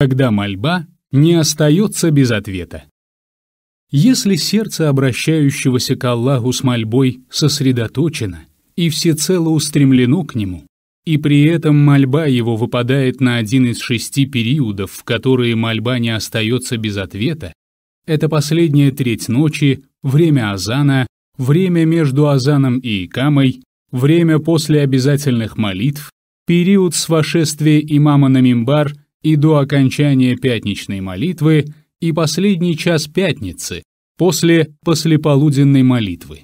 когда мольба не остается без ответа. Если сердце обращающегося к Аллаху с мольбой сосредоточено и всецело устремлено к Нему, и при этом мольба его выпадает на один из шести периодов, в которые мольба не остается без ответа, это последняя треть ночи, время азана, время между азаном и икамой, время после обязательных молитв, период с вошествия имама на мимбар – и до окончания пятничной молитвы и последний час пятницы после послеполуденной молитвы.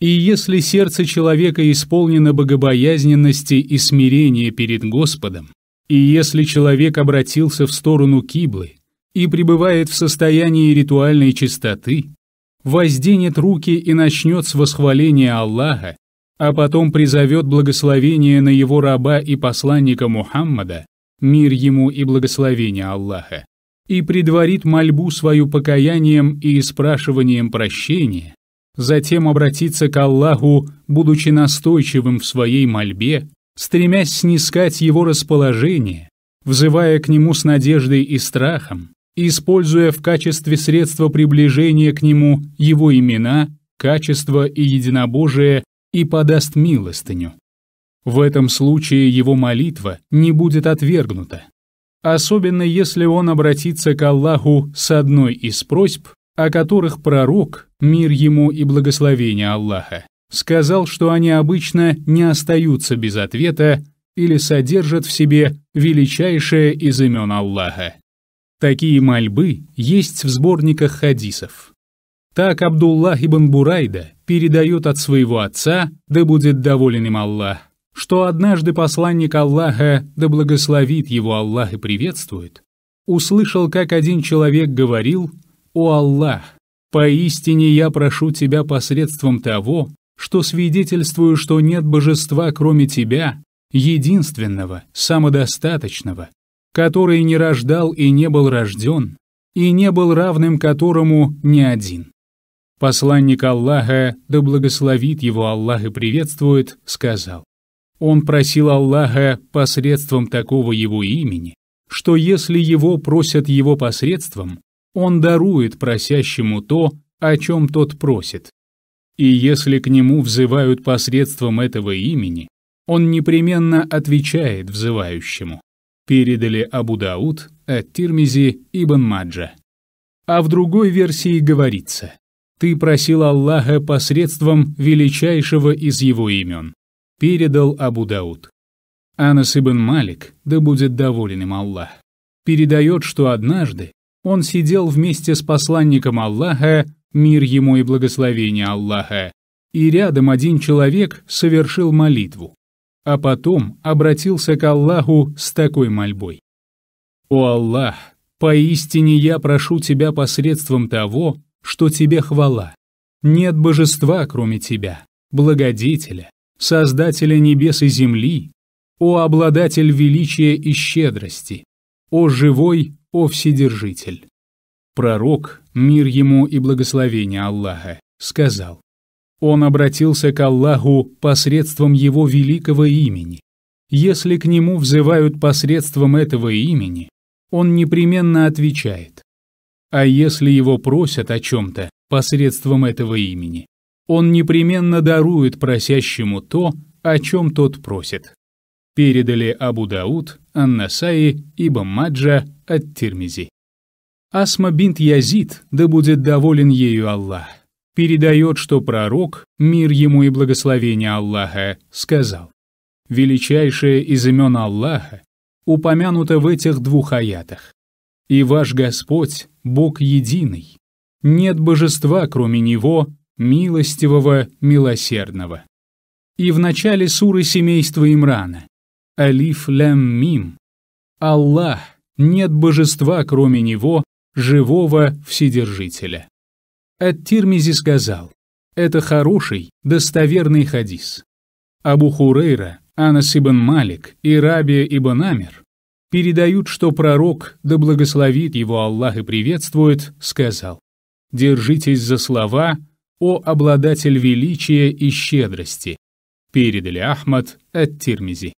И если сердце человека исполнено богобоязненности и смирения перед Господом, и если человек обратился в сторону киблы и пребывает в состоянии ритуальной чистоты, возденет руки и начнет с восхваления Аллаха, а потом призовет благословение на его раба и посланника Мухаммада, мир ему и благословение Аллаха, и предварит мольбу свою покаянием и спрашиванием прощения, затем обратится к Аллаху, будучи настойчивым в своей мольбе, стремясь снискать его расположение, взывая к нему с надеждой и страхом, используя в качестве средства приближения к нему его имена, качество и единобожие, и подаст милостыню. В этом случае его молитва не будет отвергнута. Особенно если он обратится к Аллаху с одной из просьб, о которых пророк, мир ему и благословение Аллаха, сказал, что они обычно не остаются без ответа или содержат в себе величайшее из имен Аллаха. Такие мольбы есть в сборниках хадисов. Так Абдуллах ибн Бурайда передает от своего отца, да будет доволен им Аллах, что однажды посланник Аллаха, да благословит его Аллах и приветствует, услышал, как один человек говорил «О Аллах, поистине я прошу Тебя посредством того, что свидетельствую, что нет божества, кроме Тебя, единственного, самодостаточного, который не рождал и не был рожден, и не был равным которому ни один». Посланник Аллаха, да благословит его Аллах и приветствует, сказал, он просил Аллаха посредством такого его имени, что если его просят его посредством, он дарует просящему то, о чем тот просит. И если к нему взывают посредством этого имени, он непременно отвечает взывающему. Передали Абу Дауд от Тирмизи Ибн Маджа. А в другой версии говорится, «Ты просил Аллаха посредством величайшего из его имен» передал Абу Дауд. Анас ибн Малик, да будет доволен им Аллах, передает, что однажды он сидел вместе с посланником Аллаха, мир ему и благословение Аллаха, и рядом один человек совершил молитву, а потом обратился к Аллаху с такой мольбой. «О Аллах, поистине я прошу Тебя посредством того, что Тебе хвала. Нет божества, кроме Тебя, благодетеля, Создателя небес и земли, о обладатель величия и щедрости, о живой, о вседержитель. Пророк, мир ему и благословение Аллаха, сказал, он обратился к Аллаху посредством его великого имени. Если к нему взывают посредством этого имени, он непременно отвечает. А если его просят о чем-то посредством этого имени, он непременно дарует просящему то, о чем тот просит. Передали Абу Дауд, Аннасаи, Ибн Маджа от Тирмизи. Асма бинт Язид, да будет доволен ею Аллах, передает, что пророк, мир ему и благословение Аллаха, сказал, «Величайшее из имен Аллаха упомянуто в этих двух аятах. И ваш Господь, Бог единый. Нет божества, кроме Него, милостивого, милосердного. И в начале суры семейства Имрана. Алиф лям мим. Аллах, нет божества, кроме Него, живого Вседержителя. Ат-Тирмизи сказал, это хороший, достоверный хадис. Абу Хурейра, Анас ибн Малик и Рабия ибн Амир передают, что пророк, да благословит его Аллах и приветствует, сказал, «Держитесь за слова, «О обладатель величия и щедрости», передали Ахмад от Тирмизи.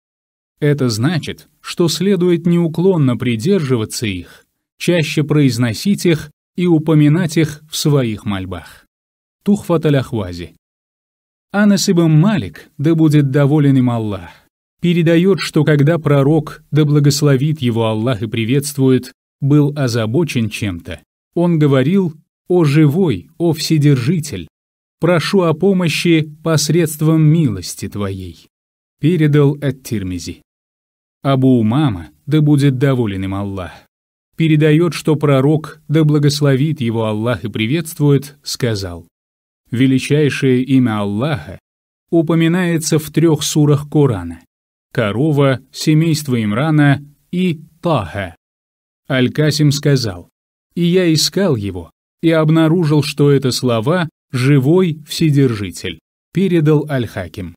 Это значит, что следует неуклонно придерживаться их, чаще произносить их и упоминать их в своих мольбах. Тухфат аль-Ахвази. Анас ибн Малик, да будет доволен им Аллах, передает, что когда пророк, да благословит его Аллах и приветствует, был озабочен чем-то, он говорил «О живой, о вседержитель, прошу о помощи посредством милости Твоей», — передал от Тирмизи. Абу Умама, да будет доволен им Аллах, передает, что пророк, да благословит его Аллах и приветствует, сказал, «Величайшее имя Аллаха упоминается в трех сурах Корана — корова, семейство Имрана и Тага. Аль-Касим сказал, «И я искал его, и обнаружил, что это слова, «Живой Вседержитель», передал Аль-Хаким.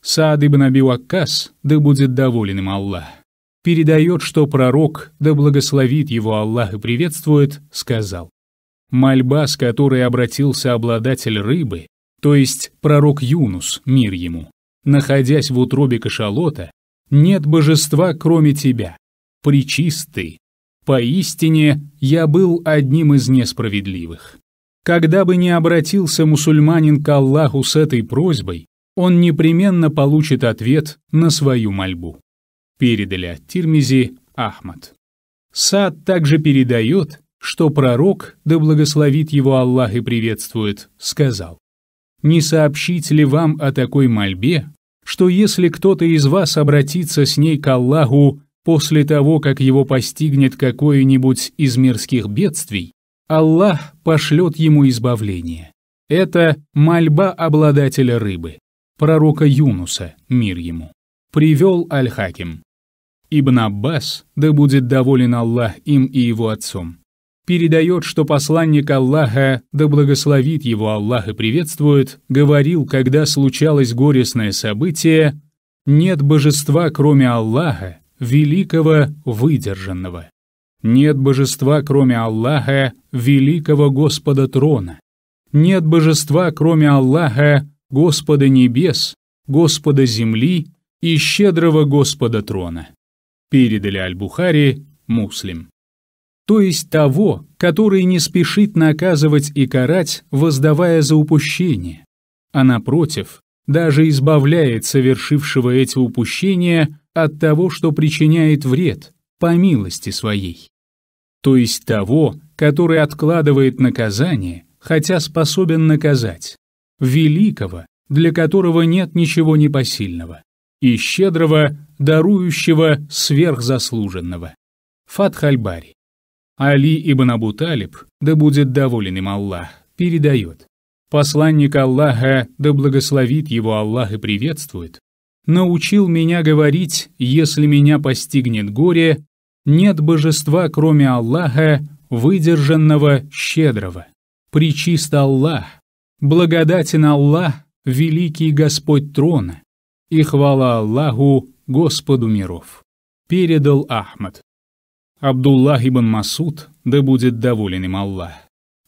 Саад ибн Аби Ваккас, да будет доволен им Аллах, передает, что пророк, да благословит его Аллах и приветствует, сказал. Мольба, с которой обратился обладатель рыбы, то есть пророк Юнус, мир ему, находясь в утробе кашалота, нет божества, кроме тебя, причистый. Поистине, я был одним из несправедливых. Когда бы ни обратился мусульманин к Аллаху с этой просьбой, он непременно получит ответ на свою мольбу. Передали от Тирмизи Ахмад. Сад также передает, что пророк, да благословит его Аллах и приветствует, сказал, «Не сообщить ли вам о такой мольбе, что если кто-то из вас обратится с ней к Аллаху после того, как его постигнет какое-нибудь из мирских бедствий, Аллах пошлет ему избавление. Это мольба обладателя рыбы, пророка Юнуса, мир ему. Привел Аль-Хаким. Ибн Аббас, да будет доволен Аллах им и его отцом, передает, что посланник Аллаха, да благословит его Аллах и приветствует, говорил, когда случалось горестное событие, «Нет божества, кроме Аллаха, великого, выдержанного». Нет божества, кроме Аллаха, великого Господа трона. Нет божества, кроме Аллаха, Господа небес, Господа земли и щедрого Господа трона. Передали Аль-Бухари, Муслим. То есть того, который не спешит наказывать и карать, воздавая за упущение, а напротив, даже избавляет совершившего эти упущения от того, что причиняет вред – по милости своей, то есть того, который откладывает наказание, хотя способен наказать, великого, для которого нет ничего непосильного, и щедрого, дарующего сверхзаслуженного. Фатхальбари. Али ибн Абу Талиб, да будет доволен им Аллах, передает. Посланник Аллаха, да благословит его Аллах и приветствует, научил меня говорить, если меня постигнет горе, нет божества, кроме Аллаха, выдержанного, щедрого. Причист Аллах, благодатен Аллах, великий Господь трона, и хвала Аллаху, Господу миров. Передал Ахмад. Абдуллах ибн Масуд, да будет доволен им Аллах,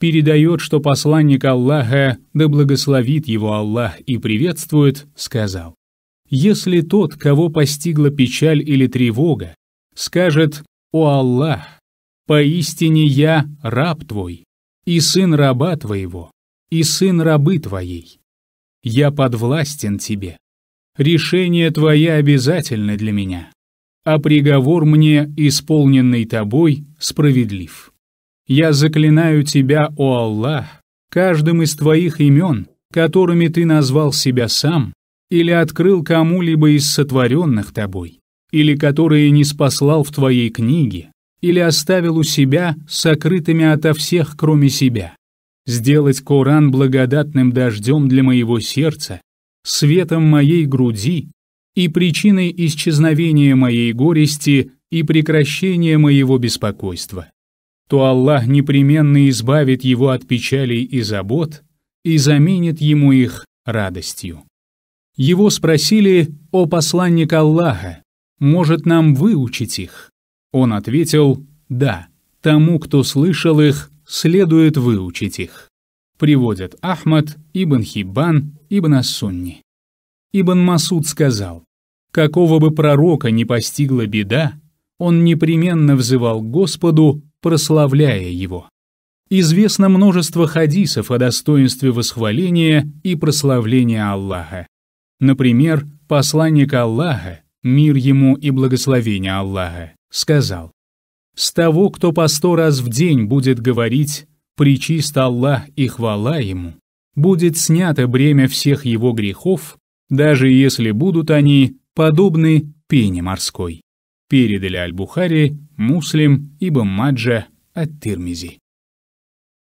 передает, что посланник Аллаха, да благословит его Аллах и приветствует, сказал, «Если тот, кого постигла печаль или тревога, скажет «О Аллах, поистине я раб твой, и сын раба твоего, и сын рабы твоей. Я подвластен тебе. Решение твое обязательно для меня, а приговор мне, исполненный тобой, справедлив. Я заклинаю тебя, о Аллах, каждым из твоих имен, которыми ты назвал себя сам или открыл кому-либо из сотворенных тобой, или которые не спаслал в твоей книге, или оставил у себя сокрытыми ото всех, кроме себя. Сделать Коран благодатным дождем для моего сердца, светом моей груди и причиной исчезновения моей горести и прекращения моего беспокойства, то Аллах непременно избавит его от печалей и забот и заменит ему их радостью. Его спросили, о посланник Аллаха, может, нам выучить их?» Он ответил «Да, тому, кто слышал их, следует выучить их». Приводят Ахмад, Ибн Хиббан, Ибн Ассунни. Ибн Масуд сказал, «Какого бы пророка не постигла беда, он непременно взывал к Господу, прославляя его». Известно множество хадисов о достоинстве восхваления и прославления Аллаха. Например, посланник Аллаха, мир ему и благословение Аллаха, сказал, «С того, кто по сто раз в день будет говорить «Причист Аллах и хвала Ему», будет снято бремя всех его грехов, даже если будут они подобны пене морской. Передали Аль-Бухари, Муслим, Ибн Маджа, от тирмизи